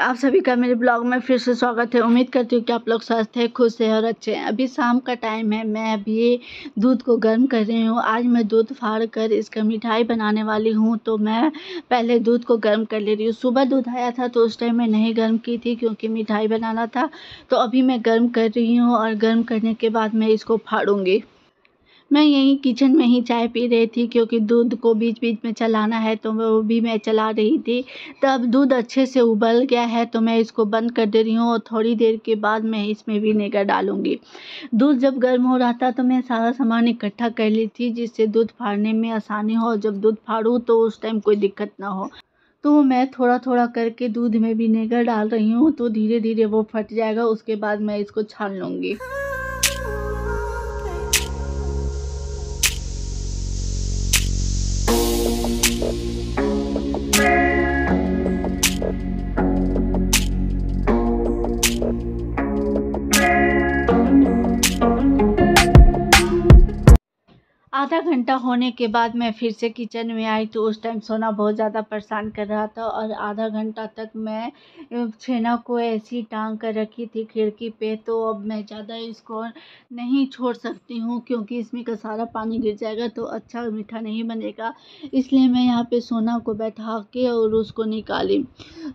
आप सभी का मेरे ब्लॉग में फिर से स्वागत है उम्मीद करती हूँ कि आप लोग स्वस्थ हैं खुश हैं और अच्छे हैं अभी शाम का टाइम है मैं अभी दूध को गर्म कर रही हूँ आज मैं दूध फाड़ कर इसका मिठाई बनाने वाली हूँ तो मैं पहले दूध को गर्म कर ले रही हूँ सुबह दूध आया था तो उस टाइम मैं नहीं गर्म की थी क्योंकि मिठाई बनाना था तो अभी मैं गर्म कर रही हूँ और गर्म करने के बाद मैं इसको फाड़ूँगी मैं यहीं किचन में ही चाय पी रही थी क्योंकि दूध को बीच बीच में चलाना है तो वो भी मैं चला रही थी तब दूध अच्छे से उबल गया है तो मैं इसको बंद कर दे रही हूँ और थोड़ी देर के बाद मैं इसमें विनेगर डालूँगी दूध जब गर्म हो रहा था तो मैं सारा सामान इकट्ठा कर ली थी जिससे दूध फाड़ने में आसानी हो जब दूध फाड़ूँ तो उस टाइम कोई दिक्कत ना हो तो मैं थोड़ा थोड़ा करके दूध में विनेगर डाल रही हूँ तो धीरे धीरे वो फट जाएगा उसके बाद मैं इसको छान लूँगी घंटा होने के बाद मैं फिर से किचन में आई तो उस टाइम सोना बहुत ज़्यादा परेशान कर रहा था और आधा घंटा तक मैं छेना को ऐसी टांग कर रखी थी खिड़की पे तो अब मैं ज़्यादा इसको नहीं छोड़ सकती हूँ क्योंकि इसमें का सारा पानी गिर जाएगा तो अच्छा मीठा नहीं बनेगा इसलिए मैं यहाँ पे सोना को बैठा के और उसको निकाली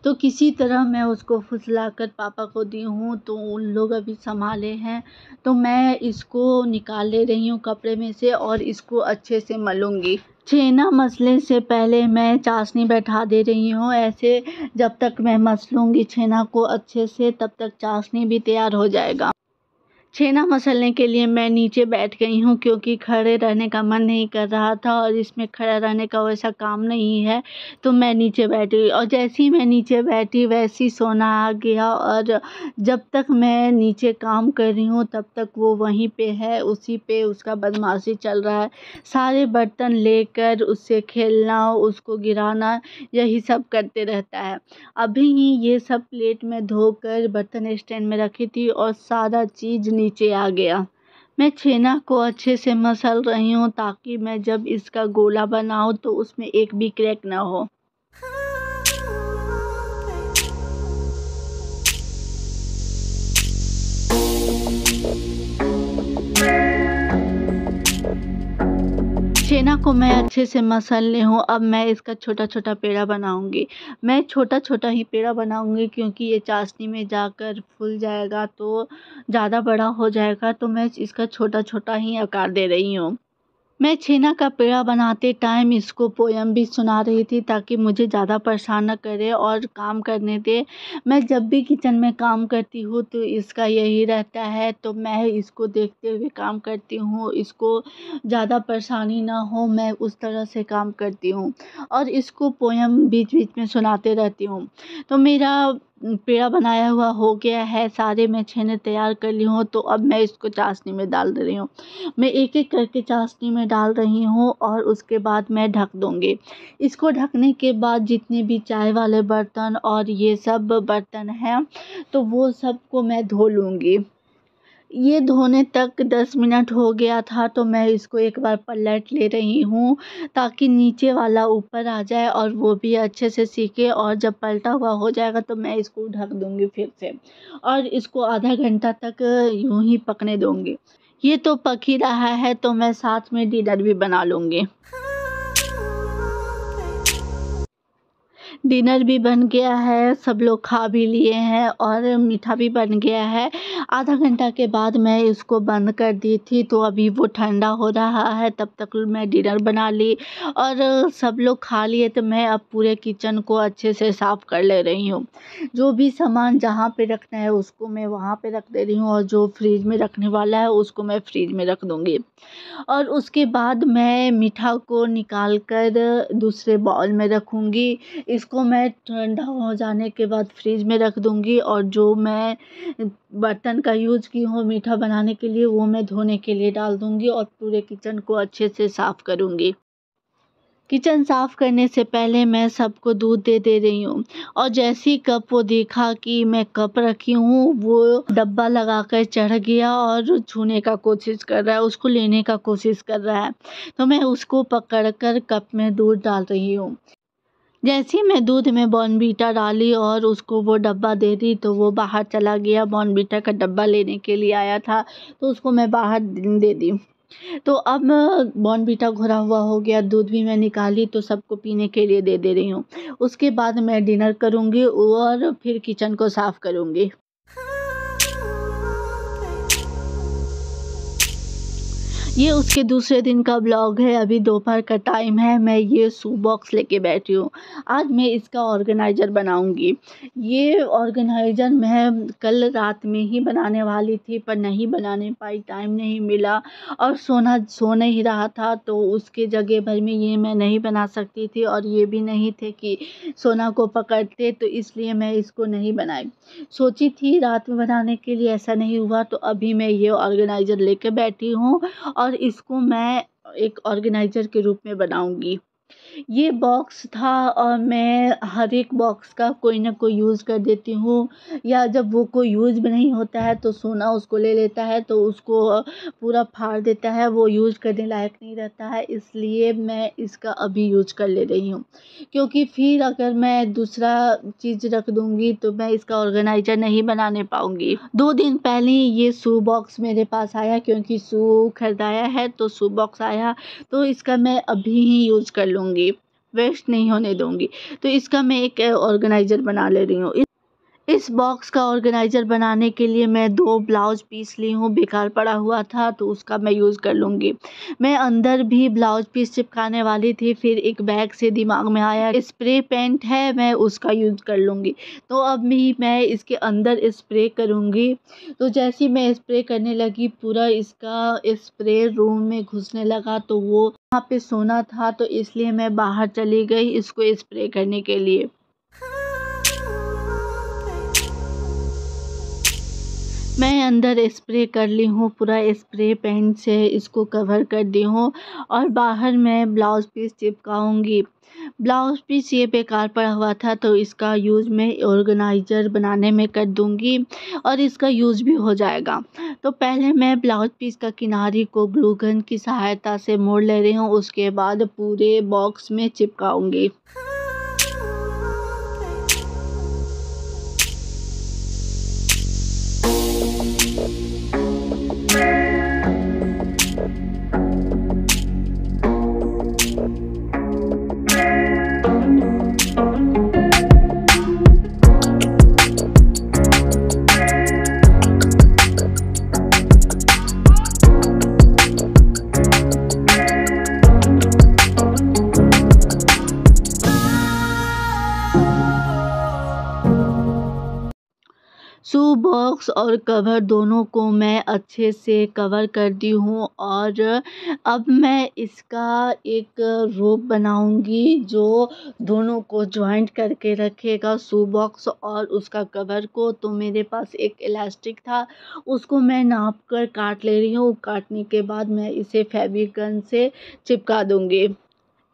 तो किसी तरह मैं उसको फुसला कर पापा को दी हूँ तो उन लोग अभी संभाले हैं तो मैं इसको निकाल ले रही हूँ कपड़े में से और इसको अच्छे से मलूँगी छेना मसलने से पहले मैं चाशनी बैठा दे रही हूँ ऐसे जब तक मैं मसलूँगी छेना को अच्छे से तब तक चाशनी भी तैयार हो जाएगा छेना मसलने के लिए मैं नीचे बैठ गई हूँ क्योंकि खड़े रहने का मन नहीं कर रहा था और इसमें खड़ा रहने का वैसा काम नहीं है तो मैं नीचे बैठ गई और जैसे ही मैं नीचे बैठी वैसे ही सोना आ गया और जब तक मैं नीचे काम कर रही हूँ तब तक वो वहीं पे है उसी पे उसका बदमाशी चल रहा है सारे बर्तन लेकर उससे खेलना उसको गिराना यही सब करते रहता है अभी ही ये सब प्लेट में धोकर बर्तन स्टैंड में रखी थी और सारा चीज़ नीचे आ गया मैं छेना को अच्छे से मसल रही हूँ ताकि मैं जब इसका गोला बनाऊँ तो उसमें एक भी क्रैक ना हो चना को मैं अच्छे से मसल ली हूँ अब मैं इसका छोटा छोटा पेड़ा बनाऊँगी मैं छोटा छोटा ही पेड़ा बनाऊँगी क्योंकि ये चाशनी में जाकर फूल जाएगा तो ज़्यादा बड़ा हो जाएगा तो मैं इसका छोटा छोटा ही आकार दे रही हूँ मैं छेना का पेड़ा बनाते टाइम इसको पोयम भी सुना रही थी ताकि मुझे ज़्यादा परेशान न करे और काम करने दे मैं जब भी किचन में काम करती हूँ तो इसका यही रहता है तो मैं इसको देखते हुए काम करती हूँ इसको ज़्यादा परेशानी ना हो मैं उस तरह से काम करती हूँ और इसको पोयम बीच बीच में सुनाते रहती हूँ तो मेरा पेड़ा बनाया हुआ हो गया है सारे मैं छेने तैयार कर ली हूँ तो अब मैं इसको चाशनी में डाल दे रही हूँ मैं एक एक करके चाशनी में डाल रही हूँ और उसके बाद मैं ढक दूँगी इसको ढकने के बाद जितने भी चाय वाले बर्तन और ये सब बर्तन हैं तो वो सबको मैं धो लूँगी ये धोने तक दस मिनट हो गया था तो मैं इसको एक बार पलट ले रही हूँ ताकि नीचे वाला ऊपर आ जाए और वो भी अच्छे से सीखे और जब पलटा हुआ हो जाएगा तो मैं इसको ढक दूँगी फिर से और इसको आधा घंटा तक यूँ ही पकने दूँगी ये तो पक ही रहा है तो मैं साथ में डिनर भी बना लूँगी हाँ। डिनर भी बन गया है सब लोग खा भी लिए हैं और मीठा भी बन गया है आधा घंटा के बाद मैं इसको बंद कर दी थी तो अभी वो ठंडा हो रहा है तब तक मैं डिनर बना ली और सब लोग खा लिए तो मैं अब पूरे किचन को अच्छे से साफ़ कर ले रही हूँ जो भी सामान जहाँ पे रखना है उसको मैं वहाँ पे रख दे रही हूँ और जो फ्रिज में रखने वाला है उसको मैं फ्रिज में रख दूँगी और उसके बाद मैं मीठा को निकाल कर दूसरे बॉल में रखूँगी इसको उसको मैं ठंडा हो जाने के बाद फ्रिज में रख दूँगी और जो मैं बर्तन का यूज़ की हूँ मीठा बनाने के लिए वो मैं धोने के लिए डाल दूँगी और पूरे किचन को अच्छे से साफ़ करूँगी किचन साफ़ करने से पहले मैं सबको दूध दे दे रही हूँ और जैसे ही कप वो देखा कि मैं कप रखी हूँ वो डब्बा लगाकर चढ़ गया और छूने का कोशिश कर रहा है उसको लेने का कोशिश कर रहा है तो मैं उसको पकड़ कर कप में दूध डाल रही हूँ जैसे ही मैं दूध में बॉर्नबीटा डाली और उसको वो डब्बा दे दी तो वो बाहर चला गया बॉर्नबीटा का डब्बा लेने के लिए आया था तो उसको मैं बाहर दे दी तो अब बॉर्नबीटा घुरा हुआ हो गया दूध भी मैं निकाली तो सबको पीने के लिए दे दे रही हूँ उसके बाद मैं डिनर करूँगी और फिर किचन को साफ़ करूँगी ये उसके दूसरे दिन का ब्लॉग है अभी दोपहर का टाइम है मैं ये सू बॉक्स लेके बैठी हूँ आज मैं इसका ऑर्गेनाइज़र बनाऊँगी ये ऑर्गेनाइज़र मैं कल रात में ही बनाने वाली थी पर नहीं बनाने पाई टाइम नहीं मिला और सोना सो नहीं रहा था तो उसके जगह भर में ये मैं नहीं बना सकती थी और ये भी नहीं थे कि सोना को पकड़ते तो इसलिए मैं इसको नहीं बनाई सोची थी रात में बनाने के लिए ऐसा नहीं हुआ तो अभी मैं ये ऑर्गेनाइज़र लेके बैठी हूँ और और इसको मैं एक ऑर्गेनाइजर के रूप में बनाऊँगी ये बॉक्स था और मैं हर एक बॉक्स का कोई ना कोई यूज़ कर देती हूँ या जब वो कोई यूज़ भी नहीं होता है तो सोना उसको ले लेता है तो उसको पूरा फाड़ देता है वो यूज़ करने लायक नहीं रहता है इसलिए मैं इसका अभी यूज कर ले रही हूँ क्योंकि फिर अगर मैं दूसरा चीज़ रख दूँगी तो मैं इसका ऑर्गेनाइजर नहीं बनाने पाऊँगी दो दिन पहले ये शू बॉक्स मेरे पास आया क्योंकि शू खरीदाया है तो शू बॉक्स आया तो इसका मैं अभी ही यूज़ कर लूँगी वेस्ट नहीं होने दूँगी तो इसका मैं एक ऑर्गेनाइज़र बना ले रही हूँ इस बॉक्स का ऑर्गेनाइज़र बनाने के लिए मैं दो ब्लाउज पीस ली हूँ बेकार पड़ा हुआ था तो उसका मैं यूज़ कर लूँगी मैं अंदर भी ब्लाउज पीस चिपकाने वाली थी फिर एक बैग से दिमाग में आया स्प्रे पेंट है मैं उसका यूज़ कर लूँगी तो अब भी मैं इसके अंदर स्प्रे करूँगी तो जैसे मैं स्प्रे करने लगी पूरा इसका स्प्रे रूम में घुसने लगा तो वो वहाँ पे सोना था तो इसलिए मैं बाहर चली गई इसको स्प्रे करने के लिए अंदर स्प्रे कर ली हूँ पूरा स्प्रे पेन से इसको कवर कर दी हूँ और बाहर मैं ब्लाउज़ पीस चिपकाऊँगी ब्लाउज़ पीस ये बेकार पड़ा हुआ था तो इसका यूज़ मैं ऑर्गेनाइज़र बनाने में कर दूँगी और इसका यूज़ भी हो जाएगा तो पहले मैं ब्लाउज़ पीस का किनारी को ग्लूगन की सहायता से मोड़ ले रही हूँ उसके बाद पूरे बॉक्स में चिपकाऊँगी हाँ। शू बॉक्स और कवर दोनों को मैं अच्छे से कवर करती हूँ और अब मैं इसका एक रोप बनाऊँगी जो दोनों को जॉइंट करके रखेगा शू बॉक्स और उसका कवर को तो मेरे पास एक इलास्टिक था उसको मैं नाप कर काट ले रही हूँ काटने के बाद मैं इसे फेविकन से चिपका दूँगी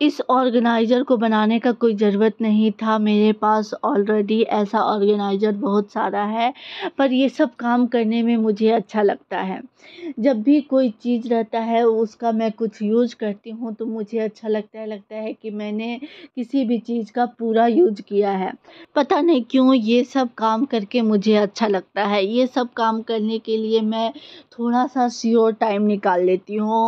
इस ऑर्गेनाइज़र को बनाने का कोई ज़रूरत नहीं था मेरे पास ऑलरेडी ऐसा ऑर्गेनाइज़र बहुत सारा है पर ये सब काम करने में मुझे अच्छा लगता है जब भी कोई चीज़ रहता है उसका मैं कुछ यूज़ करती हूँ तो मुझे अच्छा लगता है लगता है कि मैंने किसी भी चीज़ का पूरा यूज़ किया है पता नहीं क्यों ये सब काम करके मुझे अच्छा लगता है ये सब काम करने के लिए मैं थोड़ा सा स्योर टाइम निकाल लेती हूँ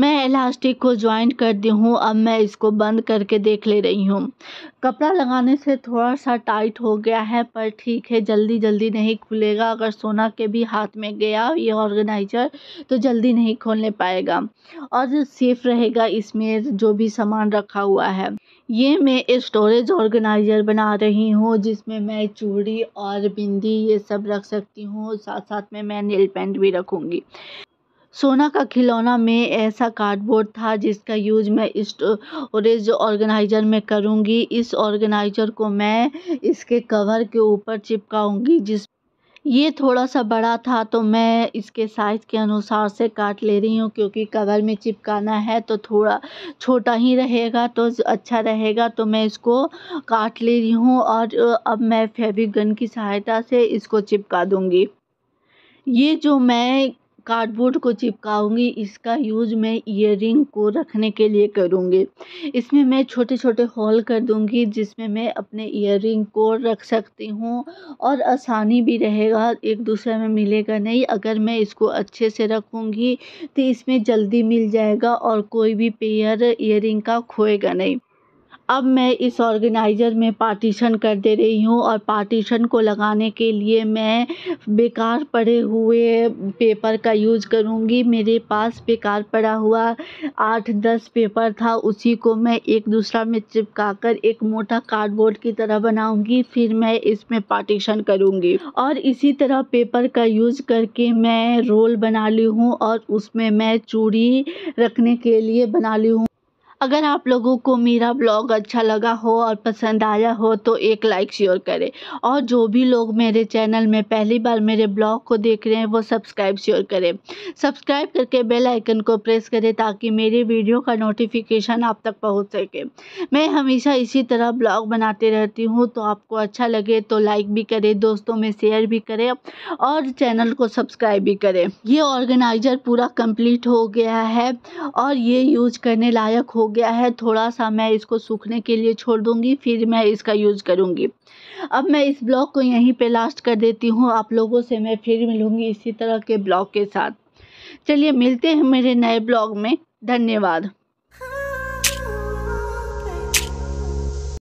मैं इलास्टिक को ज्वाइंट दी हूँ अब मैं इसको बंद करके देख ले रही हूँ कपड़ा लगाने से थोड़ा सा टाइट हो गया है पर ठीक है जल्दी जल्दी नहीं खुलेगा अगर सोना के भी हाथ में गया ये ऑर्गेनाइजर तो जल्दी नहीं खोलने पाएगा और सेफ रहेगा इसमें जो भी सामान रखा हुआ है ये मैं स्टोरेज ऑर्गेनाइज़र बना रही हूँ जिसमें मैं चूड़ी और बिंदी ये सब रख सकती हूँ साथ साथ में मैं नील पेंट भी रखूँगी सोना का खिलौना में ऐसा कार्डबोर्ड था जिसका यूज मैं स्टोरेज ऑर्गेनाइजर में करूँगी इस ऑर्गेनाइजर को मैं इसके कवर के ऊपर चिपकाऊँगी जिस ये थोड़ा सा बड़ा था तो मैं इसके साइज़ के अनुसार से काट ले रही हूँ क्योंकि कवर में चिपकाना है तो थोड़ा छोटा ही रहेगा तो अच्छा रहेगा तो मैं इसको काट ले रही हूँ और अब मैं फेविक गन की सहायता से इसको चिपका दूँगी ये जो मैं कार्डबोर्ड को चिपकाऊँगी इसका यूज़ मैं इयरिंग को रखने के लिए करूँगी इसमें मैं छोटे छोटे हॉल कर दूँगी जिसमें मैं अपने इयरिंग को रख सकती हूँ और आसानी भी रहेगा एक दूसरे में मिलेगा नहीं अगर मैं इसको अच्छे से रखूँगी तो इसमें जल्दी मिल जाएगा और कोई भी पेयर इयरिंग का खोएगा नहीं अब मैं इस ऑर्गेनाइजर में पार्टीशन कर दे रही हूँ और पार्टीशन को लगाने के लिए मैं बेकार पड़े हुए पेपर का यूज़ करूँगी मेरे पास बेकार पड़ा हुआ आठ दस पेपर था उसी को मैं एक दूसरा में चिपका कर एक मोटा कार्डबोर्ड की तरह बनाऊँगी फिर मैं इसमें पार्टीशन करूँगी और इसी तरह पेपर का यूज़ करके मैं रोल बना ली हूँ और उसमें मैं चूड़ी रखने के लिए बना ली हूँ अगर आप लोगों को मेरा ब्लॉग अच्छा लगा हो और पसंद आया हो तो एक लाइक शेयर करें और जो भी लोग मेरे चैनल में पहली बार मेरे ब्लॉग को देख रहे हैं वो सब्सक्राइब शेयर करें सब्सक्राइब करके बेल आइकन को प्रेस करें ताकि मेरे वीडियो का नोटिफिकेशन आप तक पहुँच सके मैं हमेशा इसी तरह ब्लॉग बनाते रहती हूँ तो आपको अच्छा लगे तो लाइक भी करें दोस्तों में शेयर भी करें और चैनल को सब्सक्राइब भी करें ये ऑर्गेनाइज़र पूरा कम्प्लीट हो गया है और ये यूज करने लायक हो गया है थोड़ा सा मैं इसको सूखने के लिए छोड़ दूँगी फिर मैं इसका यूज़ करूँगी अब मैं इस ब्लॉग को यहीं पे लास्ट कर देती हूँ आप लोगों से मैं फिर मिलूँगी इसी तरह के ब्लॉग के साथ चलिए मिलते हैं मेरे नए ब्लॉग में धन्यवाद